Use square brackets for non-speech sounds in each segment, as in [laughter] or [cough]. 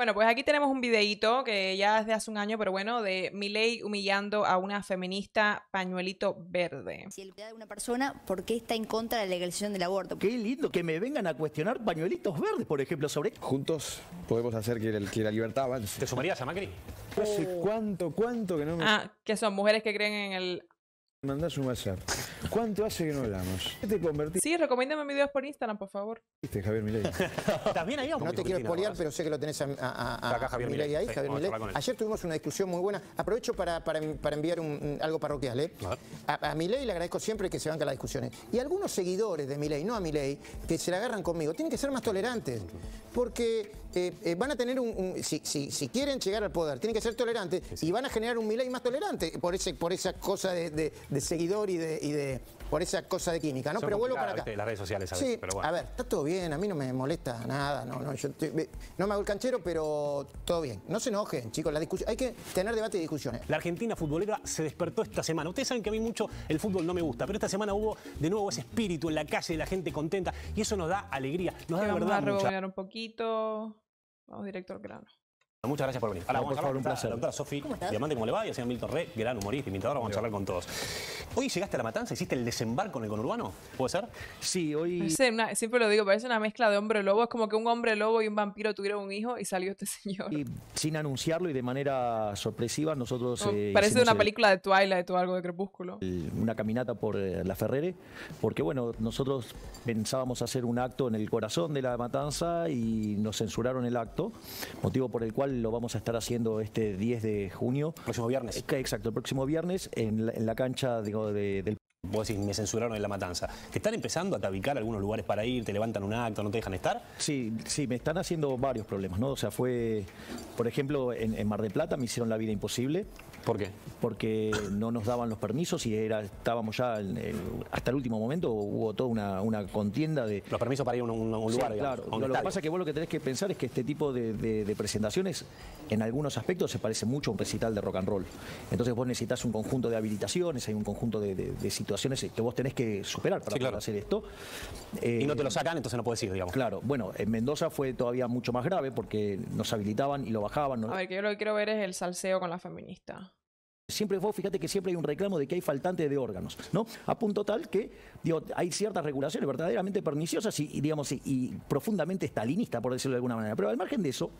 Bueno, pues aquí tenemos un videíto que ya es de hace un año, pero bueno, de Milei humillando a una feminista pañuelito verde. Si el cuidado de una persona, ¿por qué está en contra de la legalización del aborto? Qué lindo que me vengan a cuestionar pañuelitos verdes, por ejemplo, sobre... Juntos podemos hacer que, la libertad avance. ¿Te sumarías a Macri? cuánto, cuánto que no me... Ah, que son mujeres que creen en el Mandás un WhatsApp. ¿Cuánto hace que no hablamos? ¿Qué te convertiste? Sí, recomiéndame videos por Instagram, por favor. ¿Viste, Javier Milei? [laughs] También hay. ahí? no te quiero espolear, pero sé que lo tenés a, a, Javier Milei ahí, Javier Milei. Ayer tuvimos una discusión muy buena. Aprovecho para, para, para enviar algo parroquial. ¿eh? A, a Milei le agradezco siempre que se banca las discusiones. Y algunos seguidores de Milei, no a Milei, que se la agarran conmigo, tienen que ser más tolerantes. Porque eh, eh, van a tener un, si, quieren llegar al poder, tienen que ser tolerantes y van a generar un Milei más tolerante por ese, por esa cosa de, seguidor y de, por esa cosa de química, pero vuelvo para acá. las redes sociales, a ver, está todo bien, a mí no me molesta nada, no, no, no me hago el canchero, pero todo bien. No se enojen, chicos, hay que tener debate y discusiones. La Argentina futbolera se despertó esta semana. Ustedes saben que a mí mucho el fútbol no me gusta, pero esta semana hubo de nuevo ese espíritu en la calle, de la gente contenta, y eso nos da alegría, nos da verdad. mucha... un poquito. Vamos director grano. Muchas gracias por venir. por favor, un placer. Sofi Diamante, ¿cómo le va? Y señor Milton Rey, gran humorista, imitador, vamos a charlar con todos. Hoy llegaste a La Matanza, hiciste el desembarco en el conurbano, ¿puede ser? Sí, hoy... siempre lo digo, parece una mezcla de hombre lobo, es como que un hombre lobo y un vampiro tuvieron un hijo y salió este [laughs] señor. Y sin anunciarlo y de manera sorpresiva, nosotros... Eh, parece una película de Twilight o algo de Crepúsculo. Una caminata por eh, La Ferrere, porque bueno, nosotros pensábamos hacer un acto en el corazón de La Matanza y nos censuraron el acto, motivo por el cual lo vamos a estar haciendo este 10 de junio. Próximo viernes. Eh, exacto, el próximo viernes en la, cancha digo, de, del Vos decís, me censuraron en la matanza. ¿Te están empezando a tabicar algunos lugares para ir? ¿Te levantan un acto? ¿No te dejan estar? Sí, sí, me están haciendo varios problemas, ¿no? O sea, fue, por ejemplo, en, Mar de Plata me hicieron la vida imposible. ¿Por qué? Porque no nos daban los permisos y era, estábamos ya, hasta el último momento hubo toda una, una contienda de... Los permisos para ir a un, lugar, claro. lo que pasa es que vos lo que tenés que pensar es que este tipo de, presentaciones, en algunos aspectos, se parece mucho a un recital de rock and roll. Entonces vos necesitas un conjunto de habilitaciones, hay un conjunto de, de que vos tenés que superar para hacer esto. y no eh, te lo sacan, entonces no puedes ir, digamos. Claro, bueno, en Mendoza fue todavía mucho más grave porque nos habilitaban y lo bajaban. A ver, que yo lo que quiero ver es el salseo con la feminista. Siempre vos fíjate que siempre hay un reclamo de que hay faltante de órganos, ¿no? A punto tal que, digo, hay ciertas regulaciones verdaderamente perniciosas y, digamos, y profundamente estalinistas, por decirlo de alguna manera. Pero al margen de eso,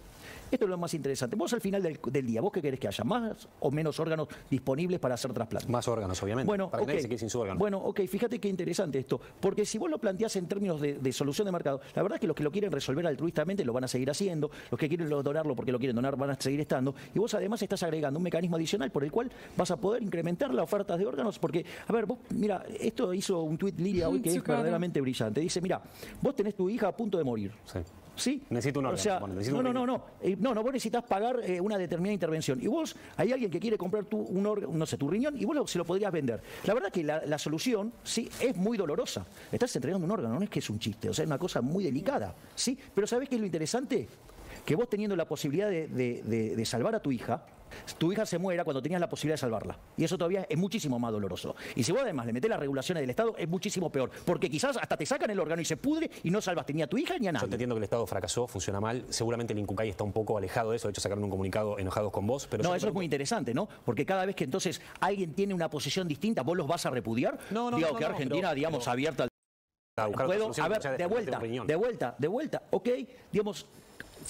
esto es lo más interesante. Vos al final del, día, ¿vos qué querés que haya? ¿Más o menos órganos disponibles para hacer trasplantes? Más órganos, obviamente. Bueno, para que nadie sin su órgano. Bueno, ok, fíjate qué interesante esto. Porque si vos lo planteás en términos de, solución de mercado, la verdad es que los que lo quieren resolver altruistamente lo van a seguir haciendo, los que quieren donarlo porque lo quieren donar van a seguir estando. Y vos además estás agregando un mecanismo adicional por el cual vas a poder incrementar la oferta de órganos. Porque, a ver, vos, mira, esto hizo un tuit Lidia hoy [laughs] que es verdaderamente brillante. Dice, mira, vos tenés tu hija a punto de morir. Sí. Sí. Necesito un órgano, o no, no, no, eh, no, no. no, vos necesitas pagar eh, una determinada intervención. Y vos, hay alguien que quiere comprar tu, un órgano, no sé, tu riñón, y vos se lo podrías vender. La verdad que la, solución, sí, es muy dolorosa. Estás entregando un órgano, no es que es un chiste, o sea, es una cosa muy delicada, ¿sí? Pero ¿sabés qué es lo interesante? que vos teniendo la posibilidad de, salvar a tu hija, tu hija se muera cuando tenías la posibilidad de salvarla. Y eso todavía es muchísimo más doloroso. Y si vos además le metés las regulaciones del Estado, es muchísimo peor. Porque quizás hasta te sacan el órgano y se pudre y no salvas ni a tu hija ni a nadie. Yo entiendo que el Estado fracasó, funciona mal. Seguramente el Incucay está un poco alejado de eso. De hecho, sacaron un comunicado enojados con vos. Pero no, eso es muy interesante, ¿no? Porque cada vez que entonces alguien tiene una posición distinta, ¿vos los vas a repudiar? No, no, no, que Argentina, digamos, abierta al... A Puedo, a ver, de vuelta, de vuelta, de vuelta, ok, digamos,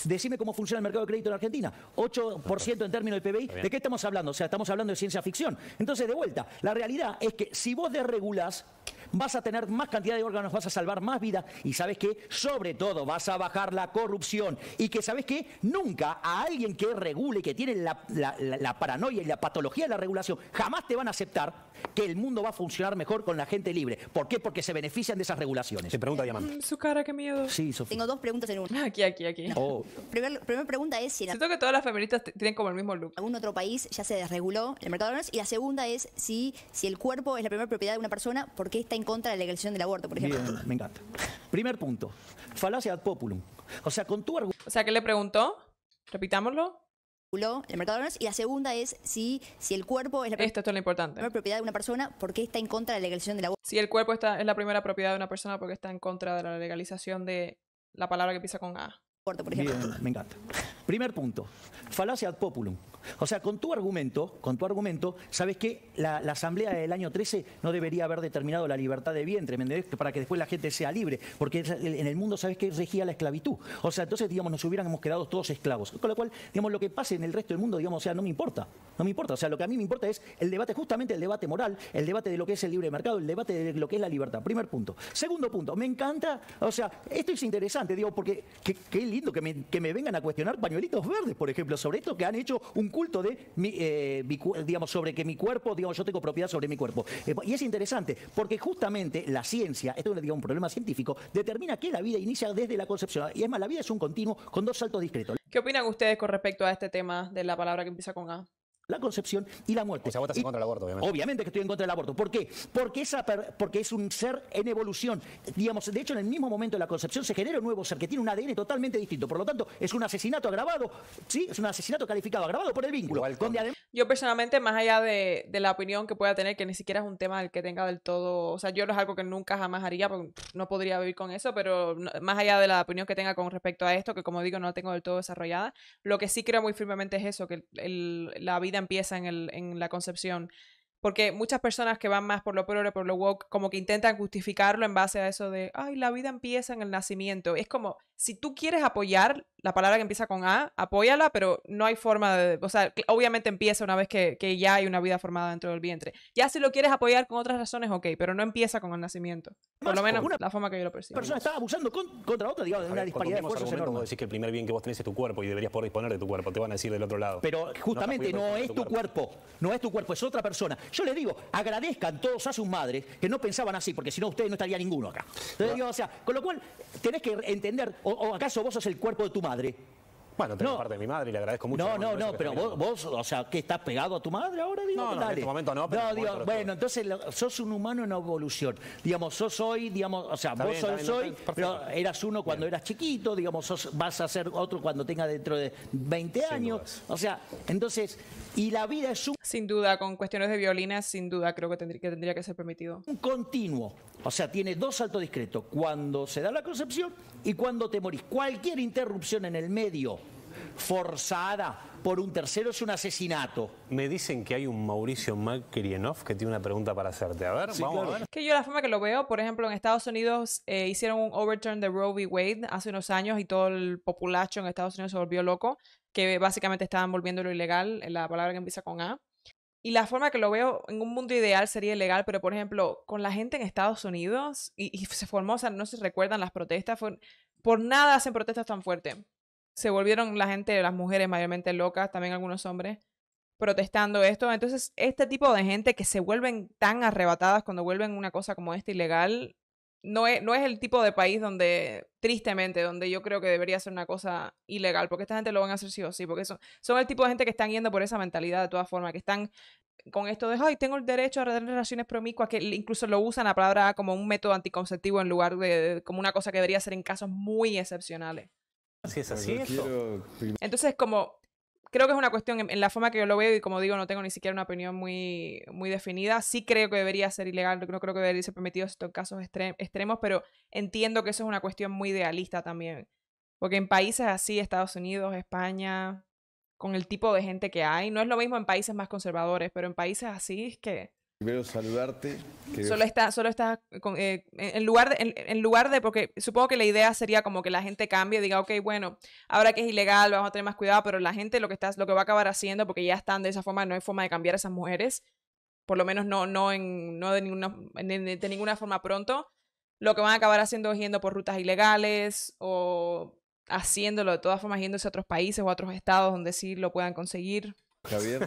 decime cómo funciona el mercado de crédito en Argentina. 8% en términos del PBI. ¿De qué estamos hablando? O sea, estamos hablando de ciencia ficción. Entonces, de vuelta, la realidad es que si vos desregulás, vas a tener más cantidad de órganos, vas a salvar más vida y sabes que sobre todo vas a bajar la corrupción y que sabes que nunca a alguien que regule, que tiene la, paranoia y la patología de la regulación, jamás te van a aceptar que el mundo va a funcionar mejor con la gente libre. ¿Por qué? Porque se benefician de esas regulaciones. Se pregunta Diamante. Mm, su cara, qué miedo. Sí, Tengo dos preguntas en una. [laughs] Aquí, aquí, aquí. Oh. primera pregunta es si... Siento que todas las feministas tienen como el mismo look. Algún otro país ya se desreguló el mercado de órganos. Y la segunda es si, si el cuerpo es la primera propiedad de una persona, ¿por qué está en contra de la legalización del aborto, por ejemplo. me encanta. Primer punto, falacia ad populum. O sea, con tu argumento... O sea, ¿qué le preguntó? Repitámoslo el mercado de y la segunda es si, si el cuerpo es la, esto, esto es importante. primera propiedad de una persona, porque está en contra de la legalización del aborto? Si el cuerpo está, es la primera propiedad de una persona, porque está en contra de la legalización de la palabra que empieza con A? Por ejemplo. me encanta. Primer punto, falacia ad populum. O sea, con tu argumento, con tu argumento, sabes que la, asamblea del año 13 no debería haber determinado la libertad de vientre, Para que después la gente sea libre, porque en el mundo sabes que regía la esclavitud. O sea, entonces, digamos, nos hubiéramos quedado todos esclavos. Con lo cual, digamos, lo que pase en el resto del mundo, digamos, o sea, no me importa. No me importa. O sea, lo que a mí me importa es el debate, justamente el debate moral, el debate de lo que es el libre mercado, el debate de lo que es la libertad. Primer punto. Segundo punto, me encanta, o sea, esto es interesante, digo, porque qué, lindo que me, vengan a cuestionar pañuelitos verdes, por ejemplo, sobre esto que han hecho un culto de, mi, eh, digamos, sobre que mi cuerpo, digamos, yo tengo propiedad sobre mi cuerpo. Eh, y es interesante, porque justamente la ciencia, esto es digamos, un problema científico, determina que la vida inicia desde la concepción. Y es más, la vida es un continuo con dos saltos discretos. ¿Qué opinan ustedes con respecto a este tema de la palabra que empieza con A? la concepción y la muerte. O contra aborto, obviamente. que estoy en contra del aborto. ¿Por qué? Porque, esa, porque es un ser en evolución. Digamos, de hecho, en el mismo momento de la concepción se genera un nuevo ser que tiene un ADN totalmente distinto. Por lo tanto, es un asesinato agravado, ¿sí? Es un asesinato calificado, agravado por el vínculo. Yo personalmente, más allá de, la opinión que pueda tener, que ni siquiera es un tema del que tenga del todo, o sea, yo no es algo que nunca jamás haría, porque no podría vivir con eso, pero más allá de la opinión que tenga con respecto a esto, que como digo, no tengo del todo desarrollada, lo que sí creo muy firmemente es eso, que la vida empieza en, el, en la concepción. Porque muchas personas que van más por lo o por lo woke, como que intentan justificarlo en base a eso de, ay, la vida empieza en el nacimiento. Es como, si tú quieres apoyar la palabra que empieza con A, apóyala, pero no hay forma de, o sea, obviamente empieza una vez que, ya hay una vida formada dentro del vientre. Ya si lo quieres apoyar con otras razones, ok, pero no empieza con el nacimiento. Por lo menos la forma que yo lo percibo. persona está abusando contra otra, digamos, de una disparidad de fuerzas enorme. decís que el primer bien que vos tenés es tu cuerpo y deberías poder disponer de tu cuerpo, te van a decir del otro lado. Pero justamente no, es tu cuerpo, no es tu cuerpo, es otra persona. Yo les digo, agradezcan todos a sus madres que no pensaban así, porque si no ustedes no estaría ninguno acá. Entonces, o sea, con lo cual tenés que entender, o acaso vos sos el cuerpo de tu madre. Bueno, tengo parte de mi madre y le agradezco mucho. No, no, no, pero vos, o sea, ¿qué estás pegado a tu madre ahora? Digo, no, no, en este momento no, pero. No, bueno, entonces sos un humano en evolución. Digamos, sos hoy, digamos, o sea, vos sos hoy, pero eras uno cuando eras chiquito, digamos, sos, vas a ser otro cuando tenga dentro de 20 años. O sea, entonces, y la vida es un. Sin duda, con cuestiones de violina, sin duda, creo que tendría que, tendría que ser permitido. Un continuo. O sea, tiene dos saltos discretos. Cuando se da la concepción y cuando te morís. Cualquier interrupción en el medio forzada por un tercero es un asesinato. Me dicen que hay un Mauricio Macrienov que tiene una pregunta para hacerte. A ver, vamos a ver. Que yo la forma que lo veo, por ejemplo, en Estados Unidos eh, hicieron un overturn de Roe v. Wade hace unos años y todo el populacho en Estados Unidos se volvió loco, que básicamente estaban volviéndolo ilegal, la palabra que empieza con A. Y la forma que lo veo en un mundo ideal sería ilegal, pero por ejemplo, con la gente en Estados Unidos, y, se formó, no se recuerdan las protestas, por nada hacen protestas tan fuertes. Se volvieron la gente, las mujeres mayormente locas, también algunos hombres, protestando esto. Entonces, este tipo de gente que se vuelven tan arrebatadas cuando vuelven una cosa como esta ilegal, no es, el tipo de país donde, tristemente, donde yo creo que debería ser una cosa ilegal, porque esta gente lo van a hacer sí o sí, porque son, son el tipo de gente que están yendo por esa mentalidad de todas formas, que están con esto de, ay, tengo el derecho a tener relaciones promiscuas, que incluso lo usan la palabra como un método anticonceptivo en lugar de, como una cosa que debería ser en casos muy excepcionales. Así es así, es. Entonces, como creo que es una cuestión en, la forma que yo lo veo y como digo, no tengo ni siquiera una opinión muy, muy definida. Sí creo que debería ser ilegal, no creo que debería ser permitido en casos extremos, pero entiendo que eso es una cuestión muy idealista también. Porque en países así, Estados Unidos, España, con el tipo de gente que hay, no es lo mismo en países más conservadores, pero en países así es que Primero saludarte. Solo está, solo está eh, en lugar de, en, lugar de, porque supongo que la idea sería como que la gente cambie, diga, ok, bueno, ahora que es ilegal, vamos a tener más cuidado, pero la gente lo que está, lo que va a acabar haciendo, porque ya están de esa forma, no hay forma de cambiar a esas mujeres, por lo menos no, no, en, no de, ninguna, de, de ninguna forma pronto, lo que van a acabar haciendo es yendo por rutas ilegales o haciéndolo de todas formas yéndose a otros países o a otros estados donde sí lo puedan conseguir. Javier.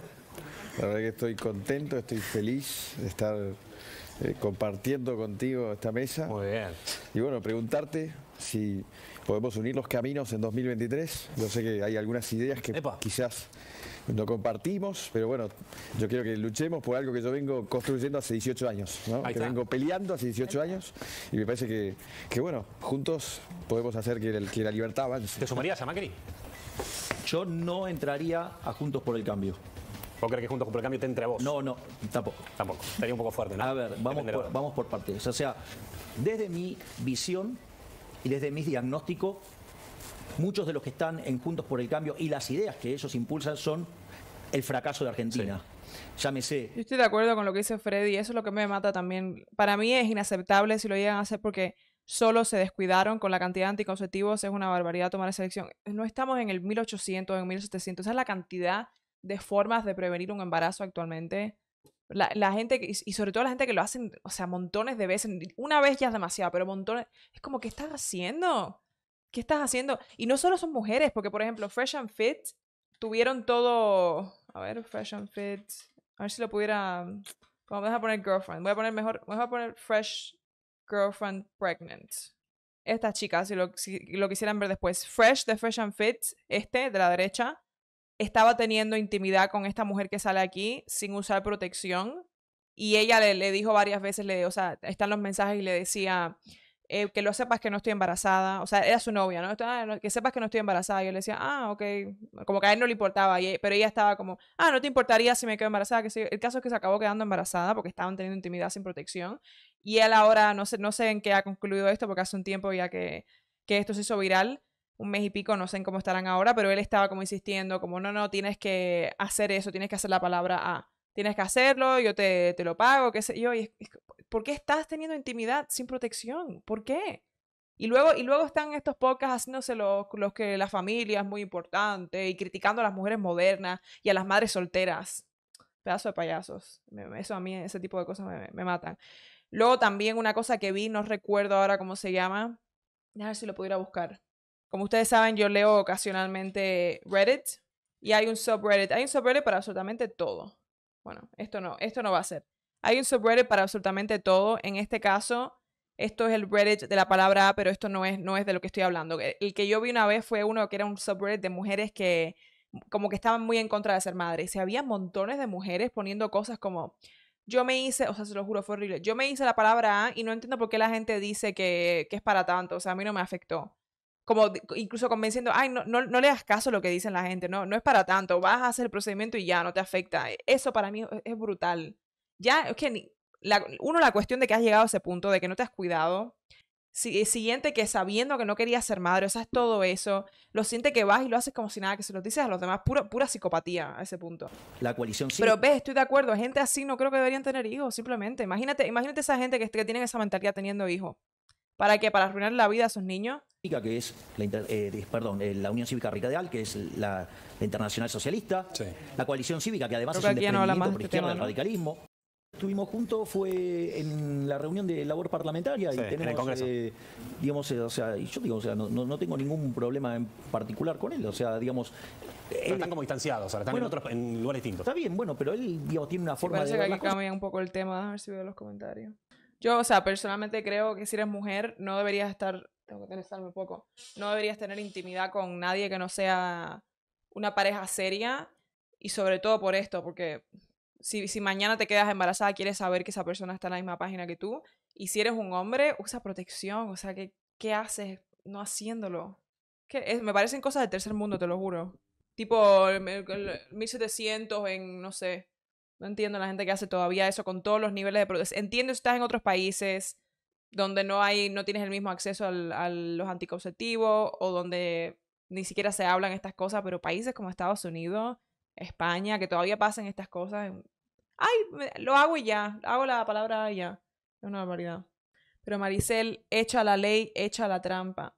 La verdad es que estoy contento, estoy feliz de estar eh, compartiendo contigo esta mesa. Muy bien. Y bueno, preguntarte si podemos unir los caminos en 2023. Yo sé que hay algunas ideas que quizás no compartimos, pero bueno, yo quiero que luchemos por algo que yo vengo construyendo hace 18 años, que vengo peleando hace 18 años y me parece que, que bueno, juntos podemos hacer que, que la libertad avance. ¿Te sumarías a Macri? Yo no entraría a Juntos por el Cambio. ¿Vos crees que Juntos por el Cambio te entre a vos? No, no, tampoco. Tampoco. Sería un poco fuerte, ¿no? A ver, vamos por, vamos por partes. O sea, desde mi visión y desde mi diagnóstico, muchos de los que están en Juntos por el Cambio y las ideas que ellos impulsan son el fracaso de Argentina. ya Llámese. Yo estoy de acuerdo con lo que dice Freddy, eso es lo que me mata también. Para mí es inaceptable si lo llegan a hacer porque solo se descuidaron con la cantidad de anticonceptivos, es una barbaridad tomar esa elección. No estamos en el 1800, en 1700, esa es la cantidad de formas de prevenir un embarazo actualmente. La, gente, y sobre todo la gente que lo hacen, o sea, montones de veces, una vez ya es demasiado, pero montones, es como, ¿qué estás haciendo? ¿Qué estás haciendo? Y no solo son mujeres, porque por ejemplo, Fresh and Fit tuvieron todo, a ver, Fresh and Fit, a ver si lo pudiera, vamos a poner girlfriend, voy a poner mejor, voy a poner Fresh Girlfriend Pregnant. Estas chicas, si lo, si lo quisieran ver después, Fresh de Fresh and Fit, este de la derecha, estaba teniendo intimidad con esta mujer que sale aquí sin usar protección. Y ella le, dijo varias veces, le, o sea, están los mensajes y le decía, eh, que lo sepas que no estoy embarazada. O sea, era su novia, ¿no? Ah, que sepas que no estoy embarazada. Y yo le decía, ah, ok. Como que a él no le importaba. Y, pero ella estaba como, ah, no te importaría si me quedo embarazada. Que El caso es que se acabó quedando embarazada porque estaban teniendo intimidad sin protección. Y él ahora, no sé, no sé en qué ha concluido esto porque hace un tiempo ya que, que esto se hizo viral un mes y pico, no sé cómo estarán ahora, pero él estaba como insistiendo, como no, no, tienes que hacer eso, tienes que hacer la palabra A, tienes que hacerlo, yo te, te lo pago, qué sé yo. Y ¿Por qué estás teniendo intimidad sin protección? ¿Por qué? Y luego, y luego están estos podcasts haciéndose los, los que la familia es muy importante y criticando a las mujeres modernas y a las madres solteras. Pedazo de payasos. Eso a mí, ese tipo de cosas me, me matan. Luego también una cosa que vi, no recuerdo ahora cómo se llama. A ver si lo pudiera buscar. Como ustedes saben, yo leo ocasionalmente Reddit y hay un subreddit. Hay un subreddit para absolutamente todo. Bueno, esto no, esto no va a ser. Hay un subreddit para absolutamente todo. En este caso, esto es el Reddit de la palabra A, pero esto no es, no es de lo que estoy hablando. El que yo vi una vez fue uno que era un subreddit de mujeres que como que estaban muy en contra de ser madres. Y se había montones de mujeres poniendo cosas como, yo me hice, o sea, se lo juro, fue horrible, yo me hice la palabra A y no entiendo por qué la gente dice que, que es para tanto, o sea, a mí no me afectó como incluso convenciendo, ay, no, no, no le das caso a lo que dicen la gente, no, no es para tanto, vas a hacer el procedimiento y ya, no te afecta. E, eso para mí es brutal. Ya, es que, uno, la cuestión de que has llegado a ese punto, de que no te has cuidado. Si, eh, siguiente, que sabiendo que no quería ser madre, o sea, es todo eso. Lo siente que vas y lo haces como si nada, que se lo dices a los demás, pura, pura psicopatía a ese punto. La coalición sí. Pero ves, estoy de acuerdo, gente así no creo que deberían tener hijos, simplemente. Imagínate, imagínate esa gente que, que esa mentalidad teniendo hijos. ¿Para qué? ¿Para arruinar la vida a sus niños? que es la, eh, perdón, eh, la Unión Cívica Radical, que es la, Internacional Socialista, la Coalición Cívica, que además es independiente este del radicalismo. Estuvimos juntos, fue en la reunión de labor parlamentaria en el Congreso. Eh, eh, o sea, yo digo, o sea, no, tengo ningún problema en particular con él, o sea, digamos... están como distanciados, están en, otros, lugares distintos. Está bien, bueno, pero él, tiene una forma de... Parece que aquí cambia un poco el tema, a ver si veo los comentarios. Yo, o sea, personalmente creo que si eres mujer no deberías estar, tengo que interesarme un poco, no deberías tener intimidad con nadie que no sea una pareja seria y sobre todo por esto, porque si, mañana te quedas embarazada quieres saber que esa persona está en la misma página que tú y si eres un hombre usa protección, o sea, ¿qué, qué haces no haciéndolo? Que me parecen cosas del tercer mundo, te lo juro. Tipo, 1700 en, no sé, no entiendo la gente que hace todavía eso con todos los niveles de Entiendo si estás en otros países donde no hay, no tienes el mismo acceso a los anticonceptivos o donde ni siquiera se hablan estas cosas, pero países como Estados Unidos, España, que todavía pasan estas cosas. Ay, lo hago y ya, hago la palabra y ya. Es una barbaridad. Pero Maricel, echa la ley, echa la trampa.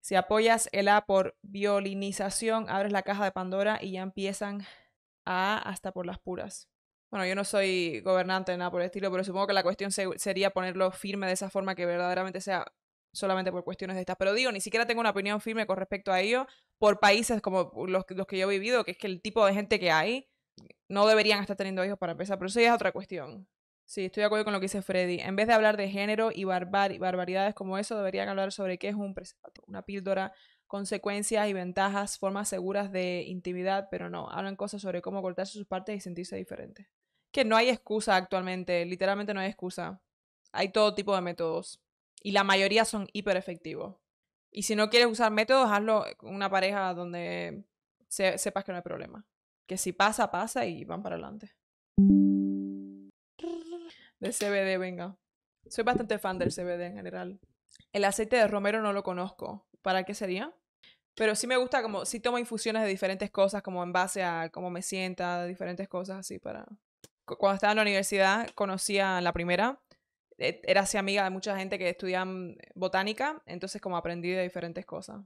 Si apoyas el A por violinización, abres la caja de Pandora y ya empiezan a hasta por las puras. Bueno, yo no soy gobernante, nada por el estilo, pero supongo que la cuestión sería ponerlo firme de esa forma que verdaderamente sea solamente por cuestiones de estas. Pero digo, ni siquiera tengo una opinión firme con respecto a ello por países como los, que yo he vivido, que es que el tipo de gente que hay no deberían estar teniendo hijos para empezar, pero eso ya es otra cuestión. Sí, estoy de acuerdo con lo que dice Freddy. En vez de hablar de género y barbaridades como eso, deberían hablar sobre qué es un preservativo, una píldora, consecuencias y ventajas, formas seguras de intimidad, pero no, hablan cosas sobre cómo cortarse sus partes y sentirse diferente que no hay excusa actualmente, literalmente no hay excusa. Hay todo tipo de métodos y la mayoría son hiper efectivos. Y si no quieres usar métodos, hazlo con una pareja donde se, sepas que no hay problema. Que si pasa, pasa y van para adelante. De CBD, venga. Soy bastante fan del CBD en general. El aceite de romero no lo conozco. ¿Para qué sería? Pero sí me gusta como, sí tomo infusiones de diferentes cosas, como en base a cómo me sienta, diferentes cosas así para cuando estaba en la universidad, conocía la primera. E, era así amiga de mucha gente que estudiaban botánica, entonces como aprendí de diferentes cosas.